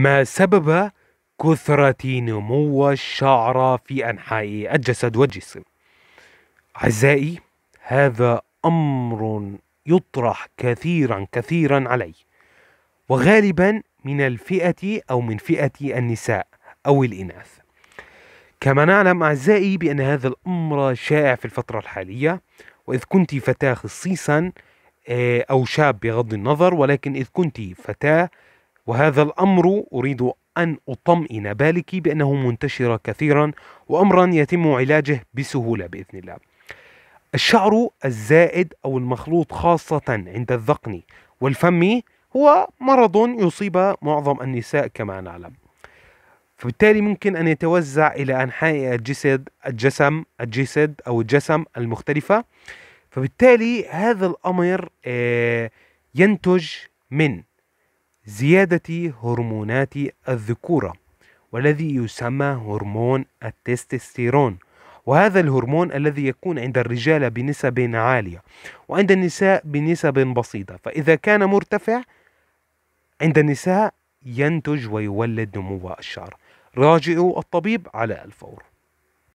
ما سبب كثرة نمو الشعر في أنحاء الجسد والجسم أعزائي هذا أمر يطرح كثيرا كثيرا علي وغالبا من الفئة أو من فئة النساء أو الإناث كما نعلم أعزائي بأن هذا الأمر شائع في الفترة الحالية وإذ كنت فتاة خصيصا آه، أو شاب بغض النظر ولكن إذ كنت فتاة وهذا الأمر أريد أن أطمئن بالك بأنه منتشر كثيرا وأمرا يتم علاجه بسهولة بإذن الله الشعر الزائد أو المخلوط خاصة عند الذقن والفم هو مرض يصيب معظم النساء كما نعلم فبالتالي ممكن أن يتوزع إلى أنحاء الجسد الجسم الجسد أو الجسم المختلفة فبالتالي هذا الأمر آه، ينتج من زيادة هرمونات الذكورة والذي يسمى هرمون التستوستيرون وهذا الهرمون الذي يكون عند الرجال بنسب عالية وعند النساء بنسب بسيطة فإذا كان مرتفع عند النساء ينتج ويولد نمو الشعر راجعوا الطبيب على الفور